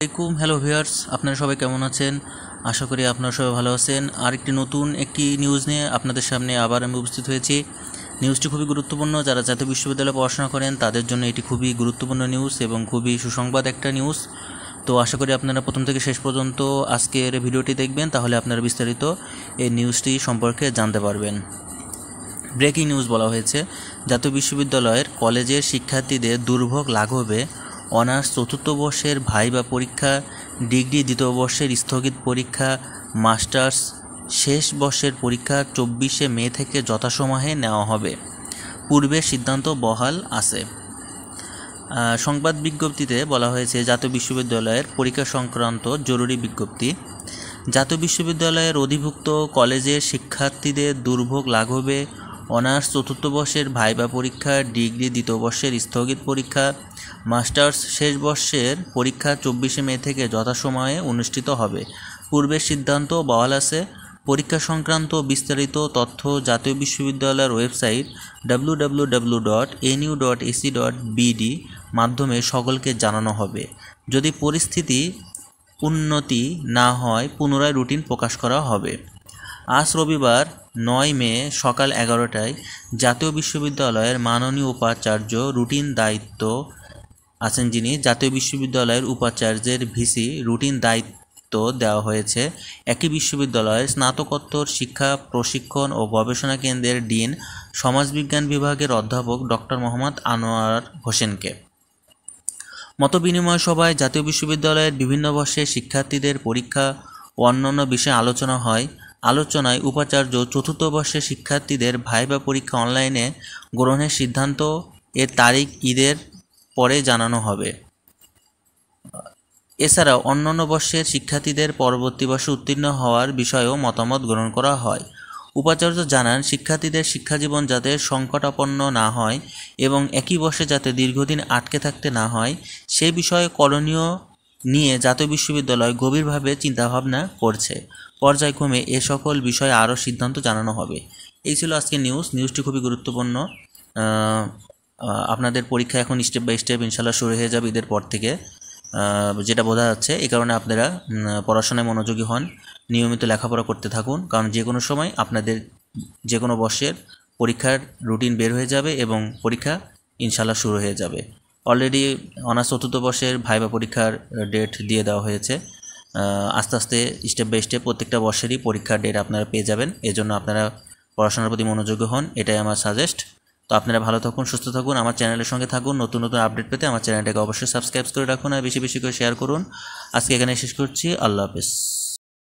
আসসালামাইকুম hello viewers আপনারা সবাই কেমন আছেন আশা করি আপনারা সবাই ভালো আছেন আর একটি নতুন একটি নিউজ নিয়ে আপনাদের সামনে আবার আমি উপস্থিত হয়েছি নিউজটি খুবই গুরুত্বপূর্ণ যারা জাতীয় বিশ্ববিদ্যালয়ে পড়াশোনা করেন তাদের জন্য এটি খুবই গুরুত্বপূর্ণ নিউজ এবং খুবই সুসংবাদ একটা নিউজ তো আশা করি আপনারা প্রথম থেকে শেষ পর্যন্ত আজকের ভিডিওটি দেখবেন তাহলে আপনারা বিস্তারিত এই নিউজটি সম্পর্কে জানতে পারবেন ব্রেকিং নিউজ বলা হয়েছে জাতীয় বিশ্ববিদ্যালয়ের কলেজের শিক্ষার্থীদের দুর্ভোগ লাঘবে অনার্স চতুর্থ বর্ষের ভাইবা পরীক্ষা ডিগ্রি দ্বিতীয় বর্ষের স্থগিত পরীক্ষা মাস্টার্স শেষ বর্ষের পরীক্ষা চব্বিশে মে থেকে যথাসময়ে নেওয়া হবে পূর্বের সিদ্ধান্ত বহাল আছে সংবাদ বিজ্ঞপ্তিতে বলা হয়েছে জাতীয় বিশ্ববিদ্যালয়ের পরীক্ষা সংক্রান্ত জরুরি বিজ্ঞপ্তি জাতীয় বিশ্ববিদ্যালয়ের অধিভুক্ত কলেজের শিক্ষার্থীদের দুর্ভোগ লাঘবে অনার্স চতুর্থ বর্ষের ভাইবা পরীক্ষা ডিগ্রি দ্বিতীয় বর্ষের স্থগিত পরীক্ষা মাস্টার্স শেষ বর্ষের পরীক্ষা চব্বিশে মে থেকে যথাসময়ে অনুষ্ঠিত হবে পূর্বের সিদ্ধান্ত বহাল আছে পরীক্ষা সংক্রান্ত বিস্তারিত তথ্য জাতীয় বিশ্ববিদ্যালয়ের website W dot NU dot AC dot BD মাধ্যমে সকলকে জানানো হবে যদি পরিস্থিতি উন্নতি না হয় পুনরায় রুটিন প্রকাশ করা হবে আজ রবিবার নয় মে সকাল এগারোটায় জাতীয় বিশ্ববিদ্যালয়ের মাননীয় উপাচার্য রুটিন দায়িত্ব আছেন যিনি জাতীয় বিশ্ববিদ্যালয়ের উপাচার্যের ভিসি রুটিন দায়িত্ব দেওয়া হয়েছে একই বিশ্ববিদ্যালয়ের স্নাতকোত্তর শিক্ষা প্রশিক্ষণ ও গবেষণা কেন্দ্রের ডিন সমাজবিজ্ঞান বিভাগের অধ্যাপক ডক্টর মোহাম্মদ আনোয়ার হোসেনকে মতবিনিময় সভায় জাতীয় বিশ্ববিদ্যালয়ের বিভিন্ন বর্ষের শিক্ষার্থীদের পরীক্ষা ও অন্যান্য বিষয়ে আলোচনা হয় আলোচনায় উপাচার্য চতুর্থ বর্ষের শিক্ষার্থীদের ভাইবা পরীক্ষা অনলাইনে গ্রহণের সিদ্ধান্ত এর তারিখ ঈদের পরে জানানো হবে এছাড়া অন্যান্য বর্ষের শিক্ষার্থীদের পরবর্তী বর্ষে উত্তীর্ণ হওয়ার বিষয়েও মতামত গ্রহণ করা হয় উপাচার্য জানান শিক্ষার্থীদের শিক্ষাজীবন যাতে সংকটাপন্ন না হয় এবং একই বর্ষে যাতে দীর্ঘদিন আটকে থাকতে না হয় সে বিষয়ে করণীয় নিয়ে জাতীয় বিশ্ববিদ্যালয় গভীরভাবে চিন্তাভাবনা করছে পর্যায়ক্রমে এ সকল বিষয়ে আরও সিদ্ধান্ত জানানো হবে এই ছিল আজকে নিউজ নিউজটি খুবই গুরুত্বপূর্ণ আপনাদের পরীক্ষা এখন স্টেপ বাই স্টেপ ইনশাল্লাহ শুরু হয়ে যাবে ঈদের পর থেকে যেটা বোঝা যাচ্ছে এই কারণে আপনারা পড়াশোনায় মনোযোগী হন নিয়মিত লেখাপড়া করতে থাকুন কারণ যে কোনো সময় আপনাদের যে কোনো বর্ষের পরীক্ষার রুটিন বের হয়ে যাবে এবং পরীক্ষা ইনশাল্লাহ শুরু হয়ে যাবে অলরেডি অনার্স চতুর্থ বর্ষের ভাইবা পরীক্ষার ডেট uh, দিয়ে দেওয়া হয়েছে uh, আস্তে আস্তে স্টেপ বাই স্টেপ প্রত্যেকটা বর্ষেরই পরীক্ষার ডেট আপনারা পেয়ে যাবেন এজন্য আপনারা পড়াশোনার প্রতি মনোযোগী হন এটাই আমার সাজেস্ট তো আপনারা ভালো থাকুন সুস্থ থাকুন আমার চ্যানেলের সঙ্গে থাকুন নতুন নতুন আপডেট পেতে আমার চ্যানেলটাকে অবশ্যই সাবস্ক্রাইব করে রাখুন আর বেশি বেশি করে শেয়ার করুন আজকে এখানে শেষ করছি আল্লাহ হাফেজ